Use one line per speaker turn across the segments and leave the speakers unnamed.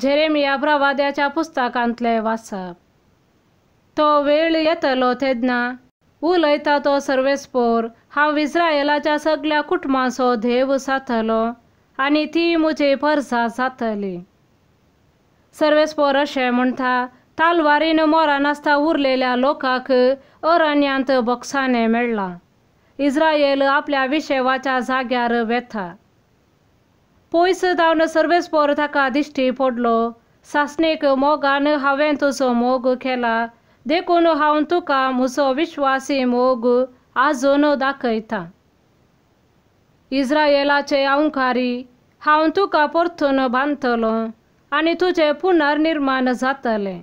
झेरेमिया प्रवाद्याच्या पुस्तकांतले वाचप तो वेळ येतलो तेदना उलयता तो सर्वेस्पोर हांव इज्रायलाच्या सगळ्या कुटुंबांचो देव साथलो आणि ती म्हजी परसां जातली सर्वेस्पोर अशें म्हणटा तालवारीन मोरा आसता उरलेल्या लोकांक अरण्यांत बॉक्सांनी मेळ्ळां इज्रायल आपल्या विशेवाच्या जाग्यार वेता పోయిసుదావున సర్వేస్ పోరతక दिश्टी पडलो सासणेक मोगान हांवें तुजो मोग केला देखून हांव तुका म्हजो विश्वासी मोग आजून दाखयता इज्रायेलाचे आवंकारी हांव तुका परतून बांदतलो आनी तुजें पुनर्निर्माण जातले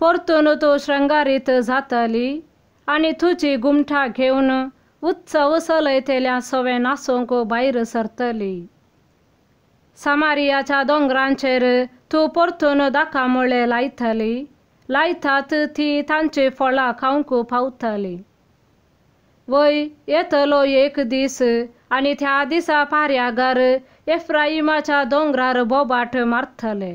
परतून तूं श्रृंगारीत जातली आनी तुजी घुमठा घेवन उत्सव चलयतल्या सवें नासोंक भायर सरतली Samariaच्या दोंगरांचेर तू परतून दाका मुळे लायतली लायतात ती तांची फळां खावंक पावतली वय येतलो एक दीस आनी त्या दिसा पार्यागार एफ्राइमाच्या दोंगरार बोबाट मारतले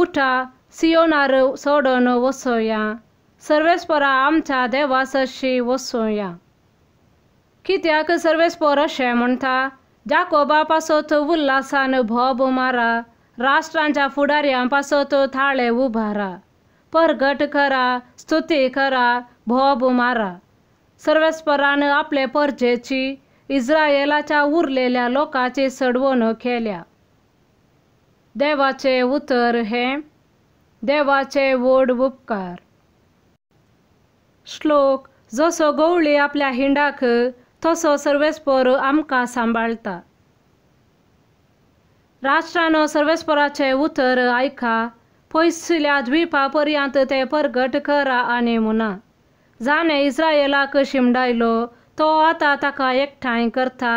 उठा सियोनार सोडून वसोया सर्वेस्परा आमच्या देवासशी वसोया कित्याक सर्वेस्पर अशें म्हणटा जाकोबा पसोत उल्हासान भोब मारा राष्ट्रांच्या फुडाऱ्यां थाळे उभारा परगट करा स्तुती करा भोब मारा सर्वस्परान आपले परजेची इस्रायलाच्या उरलेल्या लोकाची सडवण केल्या देवाचे उतर हे देवाचे वोड उपकार श्लोक जसो गवळी आपल्या हिंडाक तसो सर्वेस आमकां सांबाळटा राष्ट्रान सर्वेस्पराचें उतर आयका पयसल्या द्विपा पर्यंत ते परगट करा आनी मुना जाणें इस्रायलाक शिमडायलो तो आतां ताका एकठांय करता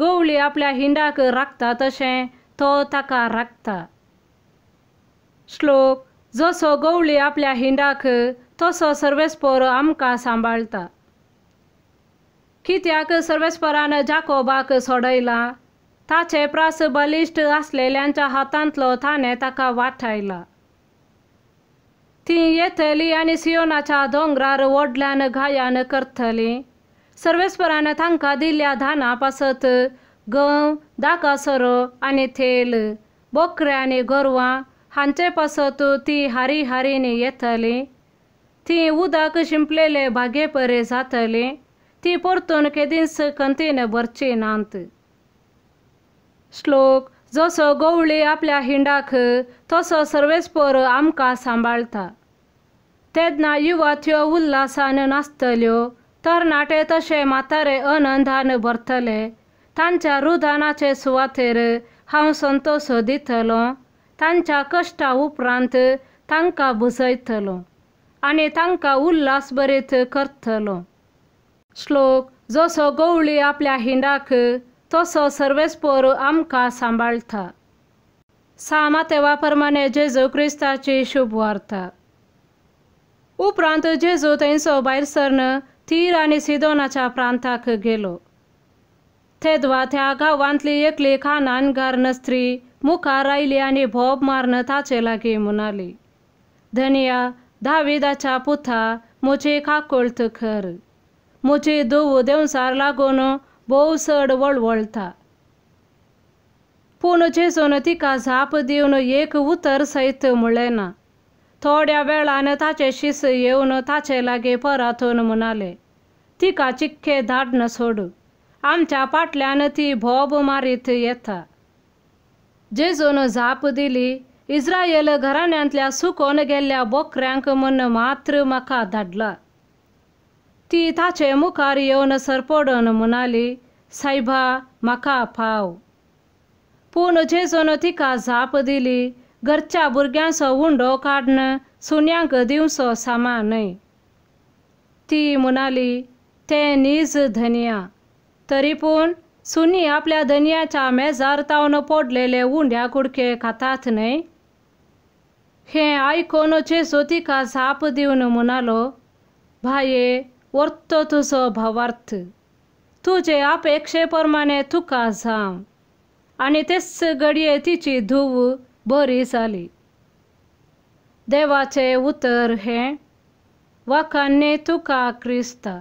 गवळी आपल्या हिंडाक राखता तशें तो ताका राखता श्लोक जसो गवळी आपल्या हिंडाक तसो सर्वेस्पोर आमकां सांबाळटा कित्याक सर्वेस्परान जाकोबाक सोडयला ताचे प्रास बलिश्ट असलेल्यांच्या हातांतलो थाने ताका वाटायला ती येतली आनी सियोनाच्या दोंगरार ओडल्यान घायान करतली सर्वेस्परान तांकां दिल्या धाना पासत गंव दाका सरो आनी थेल बोकरे गोरवां हांचे पासत ती हारी येतली ती उदक शिंपलेले भागे जातली ती परतून केदिंस कंतेन भरचे नांत श्लोक जसो गवळी आपल्या हिंडाक तसो सर्वेस्पर आमकां सांभाळता तेदना युवा त्यो उल्हासान नाचतल्यो तरणाटे तशे म्हातारे अनंदान भरतले तांच्या रुदानाचे सुवातेर हांव संतोष दितलो तांच्या कश्टा उपरांत तांकां बुजयतलो आनी तांकां उल्हास बरीत करतलो श्लोक जसो गवळी आपल्या हिंडाक तसो सर्वेस्पोर आमका सांभाळता सामा तेव्हा प्रमाणे जेजू क्रिस्ताची शुभ वार्ता उपरांत जेजू तेंचो भायर सरन तीर आणि सिदोनाच्या प्रांताक गेलो तेदवा त्या गांवांतली एकली खानान गार्ण स्त्री मुखार आयली आणि भोब मारन ताचे लागीं म्हणाली धनिया धाविदाच्या पुथा म्हजी काकोळत खर મુચી દુવું દેવસાર લાગોનો બહુ सड वळवळता पूण झेसोनती तिका झाप देऊन एक उतर सैत ना थोड्या वेळानं ताचे शिस येऊन ताचे लागे परातून म्हणाले तिका धाड न सोड आमच्या पाटल्यान ती भोब मारीत येता जेजून झाप दिली इस्रायल घराण्यांतल्या सुकोन गेल्ल्या बोकऱ्यांक म्हण मात्र म्हाका धाडला ती ताचे मुखार येवन सरपडून म्हणाली सायबा म्हाका पाव पूण जेजून तिका झाप दिली घरच्या भुरग्यांचो उंडो काडन सुन्यांक दिवचो सामा न्हय ती म्हणाली ते नीज धनिया तरी पूण सुनी आपल्या धनियाच्या मेजार तावन पडलेले उंड्या कुडके खातात न्हय हे आयकोन जेजू तिका झाप दिवन म्हणालो भाये वर्त तुझो भावार्थ तुजे अपेक्षेप्रमाणे तुका सांग आनी तेच घडये तिची धूव बरी जाली देवाचे उतर हें वाकाने तुका क्रिस्ता